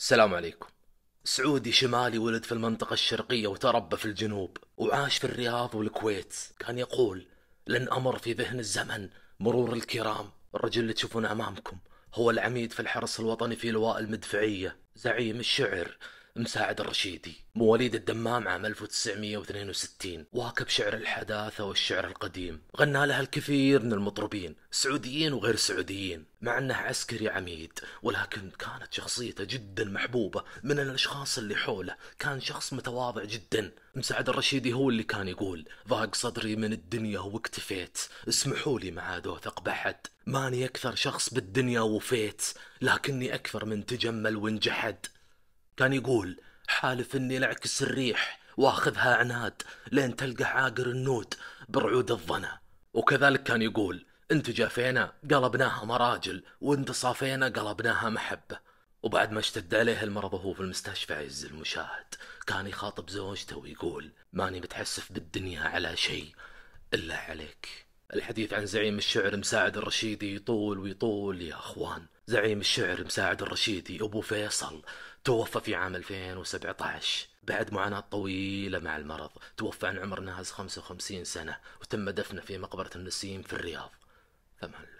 السلام عليكم سعودي شمالي ولد في المنطقة الشرقية وتربى في الجنوب وعاش في الرياض والكويت كان يقول لن أمر في ذهن الزمن مرور الكرام الرجل اللي تشوفونه أمامكم هو العميد في الحرس الوطني في لواء المدفعية زعيم الشعر مساعد الرشيدي مواليد الدمام عام 1962 واكب شعر الحداثة والشعر القديم غنى لها الكثير من المطربين سعوديين وغير سعوديين مع انه عسكري عميد ولكن كانت شخصيته جدا محبوبة من الاشخاص اللي حوله كان شخص متواضع جدا مساعد الرشيدي هو اللي كان يقول ضاق صدري من الدنيا واكتفيت اسمحوا لي ما عاد اوثق بحد ماني اكثر شخص بالدنيا وفيت لكني اكثر من تجمل وانجحد كان يقول حالف اني لعكس الريح واخذها عناد لين تلقى عاقر النود برعود الظنا وكذلك كان يقول انت جافينا قلبناها مراجل وانت صافينا قلبناها محبة وبعد ما اشتد عليه المرض وهو في المستشفى عز المشاهد كان يخاطب زوجته ويقول ماني متحسف بالدنيا على شيء إلا عليك الحديث عن زعيم الشعر مساعد الرشيدي يطول ويطول يا اخوان زعيم الشعر مساعد الرشيدي ابو فيصل توفى في عام 2017 بعد معاناة طويلة مع المرض توفى عن عمر ناهز 55 سنة وتم دفنه في مقبرة النسيم في الرياض فمن